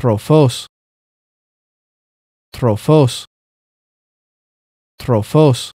trofos trofos trofos